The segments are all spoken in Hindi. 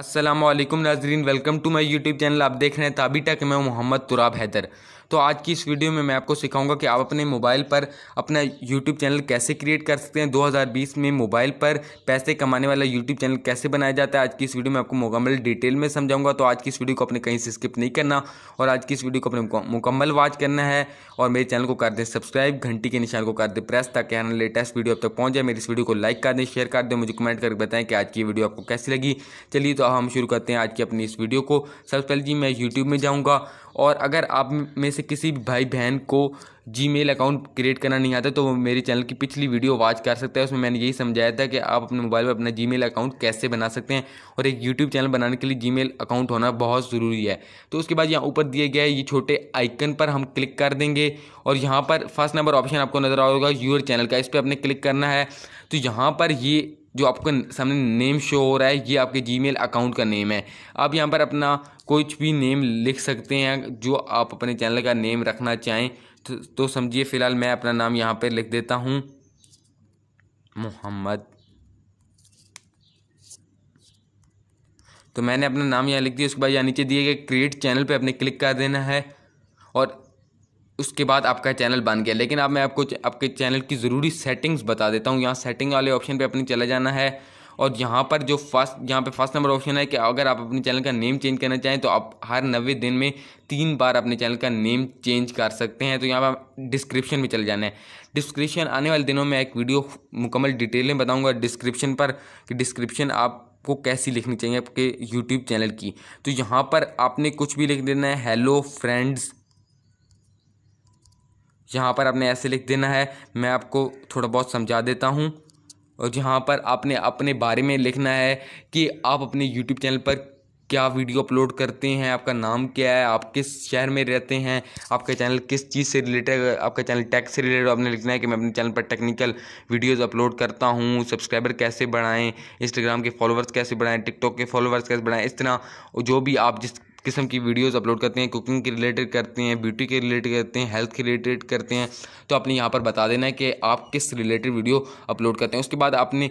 Aslam Nazreen welcome to my YouTube channel आप देख रहे हैं ताबी टक मैं मोहम्मद तुराब हैदर तो आज की इस वीडियो में मैं आपको सिखाऊंगा कि आप अपने मोबाइल पर अपना यूट्यूब चैनल कैसे क्रिएट कर सकते हैं 2020 में मोबाइल पर पैसे कमाने वाला यूट्यूब चैनल कैसे बनाया जाता है आज की इस वीडियो में आपको मुकम्मल डिटेल में समझाऊंगा तो आज की इस वीडियो को अपने कहीं से स्किप नहीं करना और आज की इस वीडियो को अपने मुकम्मल वॉच करना है और मेरे चैनल को कर दें सब्सक्राइब घंटी के निशान को कर दें प्रेस ताकि हमारे लेटेस्ट वीडियो अब तक पहुँच जाए मेरी इस वीडियो को लाइक कर दें शेयर कर दें मुझे कमेंट करके बताएं कि आज की वीडियो आपको कैसी लगी चलिए तो हम शुरू करते हैं आज की अपनी इस वीडियो को सबसे पहले जी मैं यूट्यूब में जाऊँगा और अगर आप में से किसी भी भाई बहन को मेल अकाउंट क्रिएट करना नहीं आता तो वो मेरे चैनल की पिछली वीडियो वॉच कर सकता है उसमें मैंने यही समझाया था कि आप अपने मोबाइल पर अपना मेल अकाउंट कैसे बना सकते हैं और एक यूट्यूब चैनल बनाने के लिए मेल अकाउंट होना बहुत ज़रूरी है तो उसके बाद यहाँ ऊपर दिए गए ये छोटे आइकन पर हम क्लिक कर देंगे और यहाँ पर फर्स्ट नंबर ऑप्शन आपको नज़र आ होगा यूर चैनल का इस पर आपने क्लिक करना है तो यहाँ पर ये जो आपके सामने नेम शो हो रहा है ये आपके जी अकाउंट का नेम है आप यहाँ पर अपना कुछ भी नेम लिख सकते हैं जो आप अपने चैनल का नेम रखना चाहें तो, तो समझिए फ़िलहाल मैं अपना नाम यहाँ पर लिख देता हूँ मोहम्मद तो मैंने अपना नाम यहाँ लिख दिया उसके बाद यहाँ नीचे दिए गए क्रिएट चैनल पे अपने क्लिक कर देना है और उसके बाद आपका चैनल बन गया लेकिन अब मैं आपको आपके चैनल की ज़रूरी सेटिंग्स बता देता हूँ यहाँ सेटिंग वाले ऑप्शन पे अपने चले जाना है और यहाँ पर जो फर्स्ट यहाँ पे फर्स्ट नंबर ऑप्शन है कि अगर आप अपने चैनल का नेम चेंज करना चाहें तो आप हर नब्बे दिन में तीन बार अपने चैनल का नेम चेंज कर सकते हैं तो यहाँ पर डिस्क्रिप्शन में चले जाना है डिस्क्रिप्शन आने वाले दिनों में एक वीडियो मुकम्मल डिटेल में बताऊँगा डिस्क्रिप्शन पर कि डिस्क्रिप्शन आप को कैसी लिखनी चाहिए आपके यूट्यूब चैनल की तो यहाँ पर आपने कुछ भी लिख देना है हेलो फ्रेंड्स यहाँ पर आपने ऐसे लिख देना है मैं आपको थोड़ा बहुत समझा देता हूँ और जहाँ पर आपने अपने बारे में लिखना है कि आप अपने यूट्यूब चैनल पर क्या वीडियो अपलोड करते हैं आपका नाम क्या है आप किस शहर में रहते हैं आपका चैनल किस चीज़ से रिलेटेड आपका चैनल टैक्स से रिलेटेड आपने लिखना है कि मैं अपने चैनल पर टेक्निकल वीडियोस अपलोड करता हूँ सब्सक्राइबर कैसे बढ़ाएं इंस्टाग्राम के फॉलोवर्स कैसे बढ़ाएं टिकटॉक के फॉलोअर्स कैसे बढ़ाएं इस तरह जो भी आप जिस किस्म की वीडियोज़ अपलोड करते हैं कुकिंग के रिलेटेड करते हैं ब्यूटी के रिलेटेड करते हैं हेल्थ के रिलेटेड करते हैं तो आपने यहाँ पर बता देना है कि आप किस रिलेटेड वीडियो अपलोड करते हैं उसके बाद आपने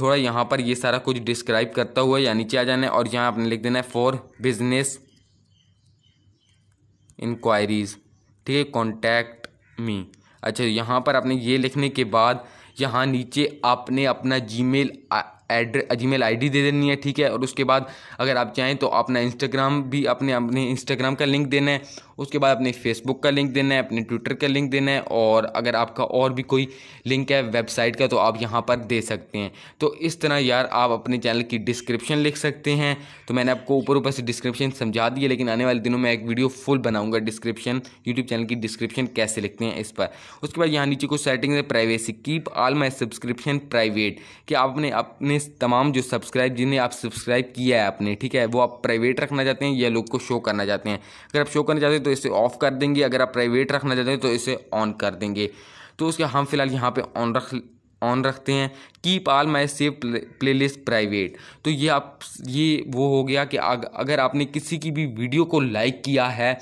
थोड़ा यहाँ पर ये सारा कुछ डिस्क्राइब करता हुआ या नीचे आ जाना है और यहाँ आपने लिख देना है फॉर बिजनेस इंक्वायरीज़ ठीक है कॉन्टैक्ट मी अच्छा यहाँ पर आपने ये लिखने के बाद यहाँ नीचे आपने अपना जीमेल एड्रेस जी मेल दे देनी है ठीक है और उसके बाद अगर आप चाहें तो अपना इंस्टाग्राम भी अपने अपने इंस्टाग्राम का लिंक देना है उसके बाद अपने फेसबुक का लिंक देना है अपने ट्विटर का लिंक देना है और अगर आपका और भी कोई लिंक है वेबसाइट का तो आप यहाँ पर दे सकते हैं तो इस तरह यार आप अपने चैनल की डिस्क्रिप्शन लिख सकते हैं तो मैंने आपको ऊपर ऊपर से डिस्क्रिप्शन समझा दिया लेकिन आने वाले दिनों में एक वीडियो फुल बनाऊंगा डिस्क्रिप्शन यूट्यूब चैनल की डिस्क्रिप्शन कैसे लिखते हैं इस पर उसके बाद यहाँ नीचे कुछ सेटिंग है privacy keep all my subscription private कि आप अपने अपने तमाम जो सब्सक्राइब जिन्हें आप सब्सक्राइब किया है आपने ठीक है वो आप प्राइवेट रखना चाहते हैं या लोग को शो करना चाहते हैं अगर आप शो करना चाहते हैं तो इसे ऑफ कर देंगे अगर आप प्राइवेट रखना चाहते हैं तो इसे ऑन कर देंगे तो उसके हम फिलहाल यहाँ पर ऑन रख ऑन रखते हैं keep all my save playlist private तो ये आप ये वो हो गया कि अगर आपने किसी की भी वीडियो को लाइक किया है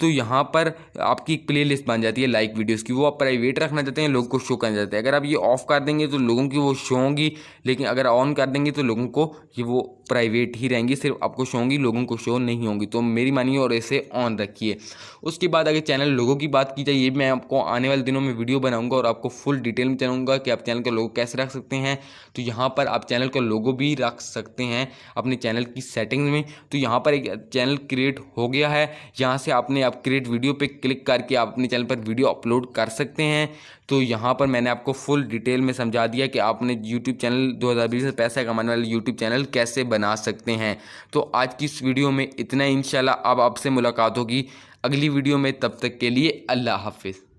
तो यहाँ पर आपकी प्ले लिस्ट बन जाती है लाइक वीडियोस की वो आप प्राइवेट रखना चाहते हैं लोगों को शो करना चाहते हैं अगर आप ये ऑफ़ कर देंगे तो लोगों की वो शो होंगी लेकिन अगर ऑन कर देंगे तो लोगों को ये वो प्राइवेट ही रहेंगी सिर्फ आपको शो होंगी लोगों को शो नहीं होंगी तो मेरी मानिए और इसे ऑन रखिए उसके बाद अगर चैनल लोगों की बात की जाए ये मैं आपको आने वाले दिनों में वीडियो बनाऊँगा और आपको फुल डिटेल में चलाऊँगा कि आप चैनल का लोग कैसे रख सकते हैं हैं तो यहाँ पर आप चैनल का लोगो भी रख सकते हैं अपने चैनल की सेटिंग में तो यहाँ पर एक चैनल क्रिएट हो गया है यहाँ से आपने आप क्रिएट वीडियो पे क्लिक करके आप अपने चैनल पर वीडियो अपलोड कर सकते हैं तो यहाँ पर मैंने आपको फुल डिटेल में समझा दिया कि आपने यूट्यूब चैनल दो से पैसा कमाने वाले यूट्यूब चैनल कैसे बना सकते हैं तो आज की इस वीडियो में इतना इन अब आपसे मुलाकात होगी अगली वीडियो में तब तक के लिए अल्लाह हाफिज़